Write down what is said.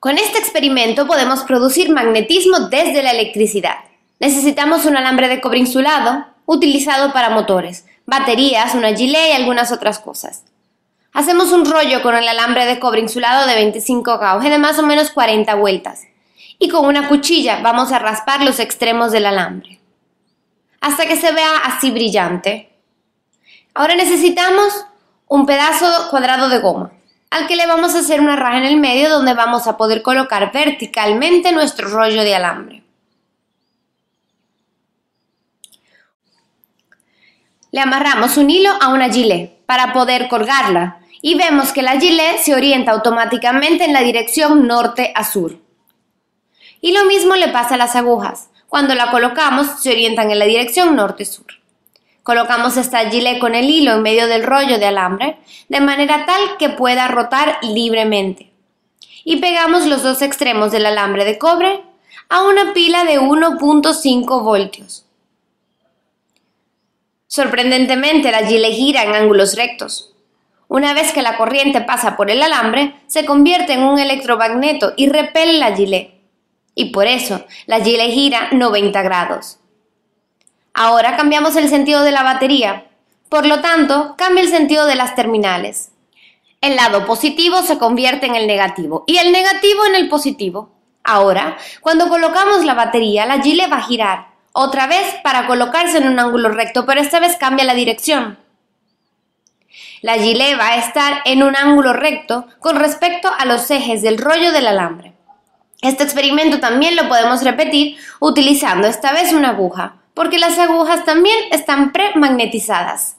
Con este experimento podemos producir magnetismo desde la electricidad. Necesitamos un alambre de cobre insulado utilizado para motores, baterías, una gilet y algunas otras cosas. Hacemos un rollo con el alambre de cobre insulado de 25 gauge de más o menos 40 vueltas y con una cuchilla vamos a raspar los extremos del alambre hasta que se vea así brillante. Ahora necesitamos un pedazo cuadrado de goma al que le vamos a hacer una raja en el medio donde vamos a poder colocar verticalmente nuestro rollo de alambre. Le amarramos un hilo a una gilet para poder colgarla y vemos que la gilet se orienta automáticamente en la dirección norte a sur. Y lo mismo le pasa a las agujas. Cuando la colocamos se orientan en la dirección norte-sur. Colocamos esta gilet con el hilo en medio del rollo de alambre, de manera tal que pueda rotar libremente. Y pegamos los dos extremos del alambre de cobre a una pila de 1.5 voltios. Sorprendentemente, la gilet gira en ángulos rectos. Una vez que la corriente pasa por el alambre, se convierte en un electromagneto y repele la gilet. Y por eso, la gilet gira 90 grados. Ahora cambiamos el sentido de la batería, por lo tanto, cambia el sentido de las terminales. El lado positivo se convierte en el negativo y el negativo en el positivo. Ahora, cuando colocamos la batería, la gile va a girar, otra vez para colocarse en un ángulo recto, pero esta vez cambia la dirección. La gile va a estar en un ángulo recto con respecto a los ejes del rollo del alambre. Este experimento también lo podemos repetir utilizando esta vez una aguja porque las agujas también están premagnetizadas.